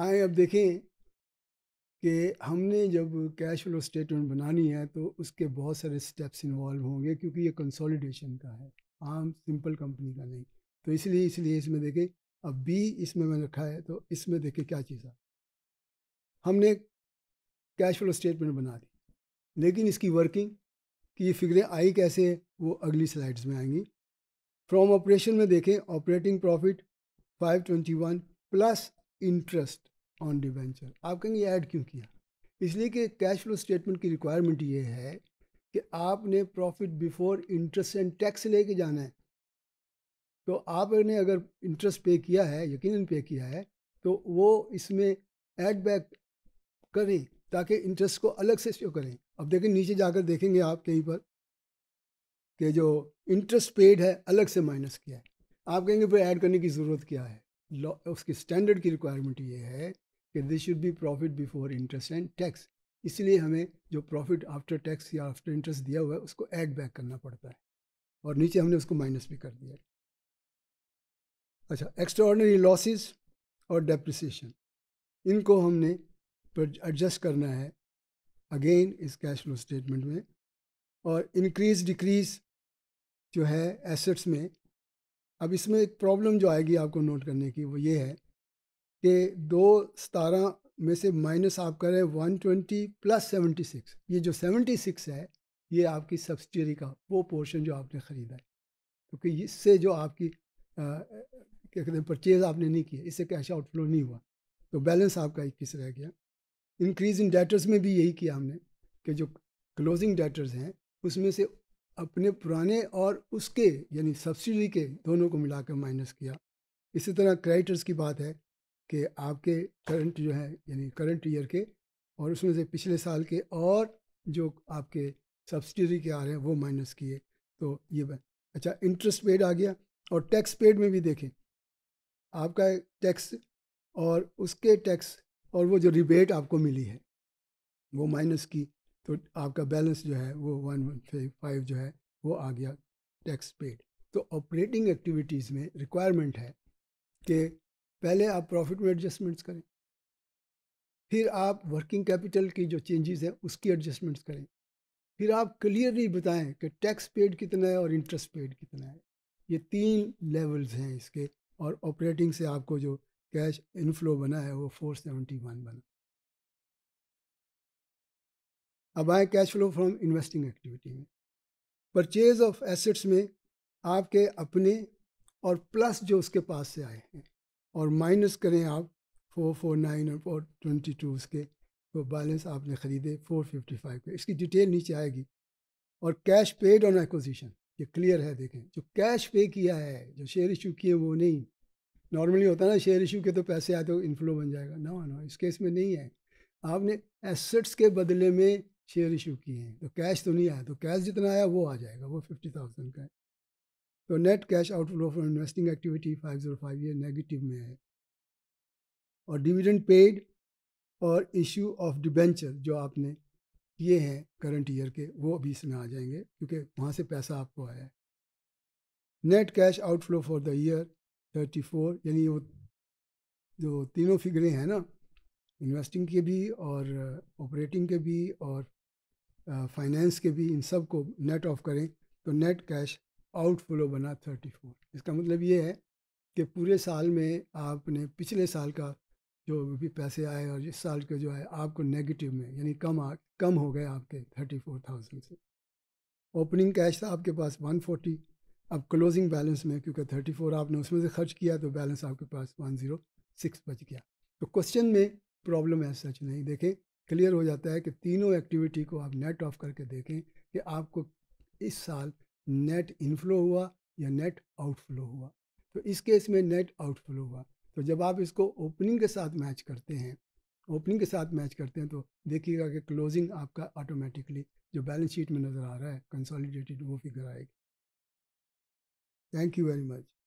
आए अब देखें कि हमने जब कैश फ्लो स्टेटमेंट बनानी है तो उसके बहुत सारे स्टेप्स इन्वॉल्व होंगे क्योंकि ये कंसोलिडेशन का है आम सिंपल कंपनी का नहीं तो इसलिए इसलिए इसमें देखें अब बी इसमें मैंने रखा है तो इसमें देखें क्या चीज़ है हमने कैश फ्लो स्टेटमेंट बना दी लेकिन इसकी वर्किंग कि ये फिगरें आई कैसे वो अगली स्लाइड्स में आएंगी फ्रॉम ऑपरेशन में देखें operating profit 521 plus interest on debenture आप कहेंगे ऐड क्यों किया इसलिए कि कैश फ्लो स्टेटमेंट की रिक्वायरमेंट ये है कि आपने profit before interest and tax लेके जाना है तो आपने अगर इंटरेस्ट पे किया है यकीनन पे किया है तो वो इसमें ऐड बैक करें ताकि इंटरेस्ट को अलग से शो करें अब देखें नीचे जाकर देखेंगे आप कहीं पर कि जो इंटरेस्ट पेड है अलग से माइनस किया है आप कहेंगे फिर ऐड करने की ज़रूरत क्या है उसकी स्टैंडर्ड की रिक्वायरमेंट ये है कि this should be profit before interest and tax इसलिए हमें जो प्रॉफिट आफ्टर टैक्स या आफ्टर इंटरेस्ट दिया हुआ है उसको एड बैक करना पड़ता है और नीचे हमने उसको माइनस भी कर दिया अच्छा एक्स्ट्रॉर्डनरी लॉसेस और डेप्रिसिएशन इनको हमने एडजस्ट करना है अगेन इस कैश फ्लो स्टेटमेंट में और इंक्रीज डिक्रीज जो है एसेट्स में अब इसमें एक प्रॉब्लम जो आएगी आपको नोट करने की वो ये है कि दो सतारह में से माइनस आप करें one twenty plus seventy six ये जो सेवेंटी सिक्स है ये आपकी सब्सिडरी का वो पोर्शन जो आपने ख़रीदा है क्योंकि तो इससे जो आपकी क्या कहते हैं परचेज़ आपने नहीं किया इससे कैश आउटफ्लो नहीं हुआ तो बैलेंस आपका इक्कीस रह गया इंक्रीज इन डेटर्स में भी यही किया हमने कि जो क्लोजिंग डेटर्स हैं उसमें से अपने पुराने और उसके यानी सब्सिडी के दोनों को मिलाकर माइनस किया इसी तरह क्रेडिटर्स की बात है कि आपके करंट जो है यानी करंट ईयर के और उसमें से पिछले साल के और जो आपके सब्सिडी के आ रहे हैं वो माइनस किए तो ये अच्छा इंटरेस्ट पेड आ गया और टैक्स पेड में भी देखें आपका टैक्स और उसके टैक्स और वो जो रिबेट आपको मिली है वो माइनस की तो आपका बैलेंस जो है वो वन फाइव जो है वो आ गया टैक्स पेड तो ऑपरेटिंग एक्टिविटीज़ में रिक्वायरमेंट है कि पहले आप प्रॉफिट में एडजस्टमेंट्स करें फिर आप वर्किंग कैपिटल की जो चेंजेस हैं उसकी एडजस्टमेंट्स करें फिर आप क्लियरली बताएं कि टैक्स पेड कितना है और इंटरेस्ट पेड कितना है ये तीन लेवल्स हैं इसके और ऑपरेटिंग से आपको जो कैश इनफ्लो बना है वो फोर सेवेंटी वन बना अब cash flow from investing activity में परचेज ऑफ एसेट्स में आपके अपने और प्लस जो उसके पास से आए हैं और माइनस करें आप फोर फोर नाइन और फोर ट्वेंटी टू उसके तो बैलेंस आपने ख़रीदे फोर फिफ्टी फाइव के इसकी डिटेल नीचे आएगी और कैश पेड ऑन एक्विजिशन ये क्लियर है देखें जो कैश पे किया है जो शेयर इशू किए वो नहीं नॉर्मली होता ना शेयर इशू के तो पैसे आए तो इनफ्लो बन जाएगा ना ना इस केस में नहीं है आपने एसेट्स के बदले में शेयर इशू किए हैं तो कैश तो नहीं आया तो कैश जितना आया वो आ जाएगा वो फिफ्टी थाउजेंड का है तो net cash outflow from investing activity five zero five ये नेगेटिव में है और डिविडेंड पेड और इशू ऑफ डिबेंचर जो आपने किए हैं करंट ईयर के वो अभी इसमें आ जाएंगे क्योंकि वहाँ से पैसा आपको आया है net cash outflow for the year thirty four यानी वो जो तीनों फिगरें हैं ना इन्वेस्टिंग के भी और ऑपरेटिंग के भी और फाइनेंस के भी इन सब को नेट ऑफ करें तो नेट कैश आउटफ्लो बना 34 इसका मतलब ये है कि पूरे साल में आपने पिछले साल का जो भी पैसे आए और इस साल के जो है आपको नेगेटिव में यानी कम आ कम हो गए आपके थर्टी फोर थाउजेंड से ओपनिंग कैश था आपके पास वन फोर्टी अब क्लोजिंग बैलेंस में क्योंकि थर्टी फोर आपने उसमें से खर्च किया तो बैलेंस आपके पास वन ज़ीरो सिक्स बच गया तो क्वेश्चन में प्रॉब्लम है सच नहीं देखें क्लियर हो जाता है कि तीनों एक्टिविटी को आप नेट ऑफ करके देखें कि आपको इस साल नेट इनफ्लो हुआ या नेट आउटफ्लो हुआ तो इस केस में नेट आउटफ्लो हुआ तो जब आप इसको ओपनिंग के साथ मैच करते हैं ओपनिंग के साथ मैच करते हैं तो देखिएगा कि क्लोजिंग आपका ऑटोमेटिकली जो बैलेंस शीट में नज़र आ रहा है कंसोलिडेटेड वो फिगर आएगी थैंक यू वेरी मच